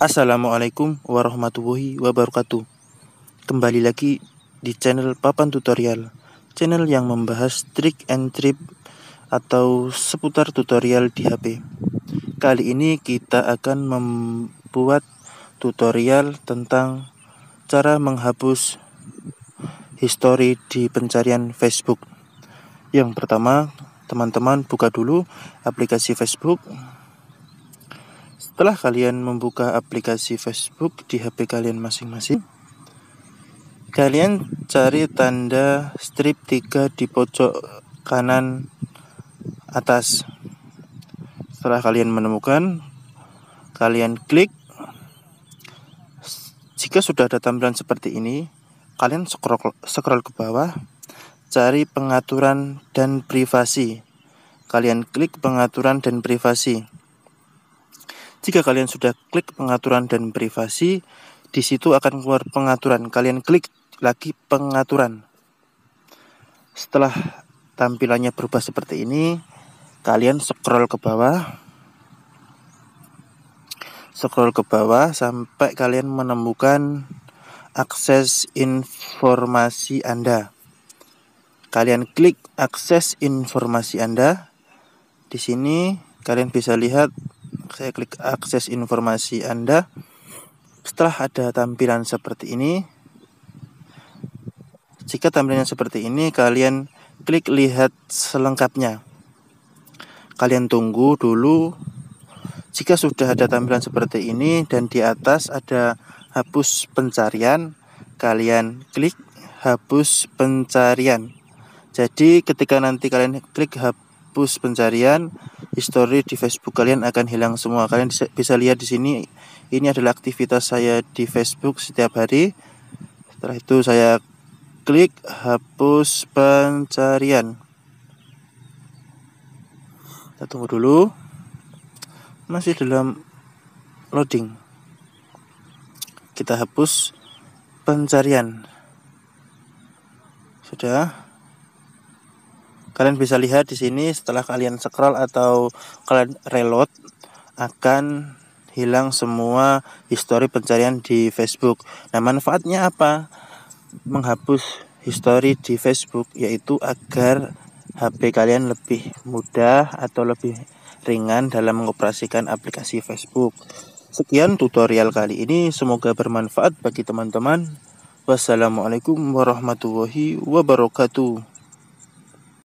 Assalamualaikum warahmatullahi wabarakatuh Kembali lagi di channel Papan Tutorial Channel yang membahas trik and trip atau seputar tutorial di HP Kali ini kita akan membuat tutorial tentang cara menghapus history di pencarian Facebook Yang pertama teman-teman buka dulu aplikasi Facebook setelah kalian membuka aplikasi Facebook di HP kalian masing-masing, kalian cari tanda strip 3 di pojok kanan atas. Setelah kalian menemukan, kalian klik. Jika sudah ada tampilan seperti ini, kalian scroll scroll ke bawah, cari pengaturan dan privasi. Kalian klik pengaturan dan privasi. Jika kalian sudah klik pengaturan dan privasi, di situ akan keluar pengaturan. Kalian klik lagi pengaturan. Setelah tampilannya berubah seperti ini, kalian scroll ke bawah. Scroll ke bawah sampai kalian menemukan akses informasi Anda. Kalian klik akses informasi Anda. Di sini kalian bisa lihat saya klik akses informasi Anda. Setelah ada tampilan seperti ini, jika tampilannya seperti ini, kalian klik lihat selengkapnya. Kalian tunggu dulu. Jika sudah ada tampilan seperti ini dan di atas ada hapus pencarian, kalian klik hapus pencarian. Jadi ketika nanti kalian klik hapus pencarian, history di Facebook kalian akan hilang semua. Kalian bisa lihat di sini ini adalah aktivitas saya di Facebook setiap hari. Setelah itu saya klik hapus pencarian. Kita tunggu dulu. Masih dalam loading. Kita hapus pencarian. Sudah. Kalian bisa lihat di sini setelah kalian scroll atau kalian reload akan hilang semua histori pencarian di Facebook. Nah, manfaatnya apa? Menghapus histori di Facebook yaitu agar HP kalian lebih mudah atau lebih ringan dalam mengoperasikan aplikasi Facebook. Sekian tutorial kali ini, semoga bermanfaat bagi teman-teman. Wassalamualaikum warahmatullahi wabarakatuh.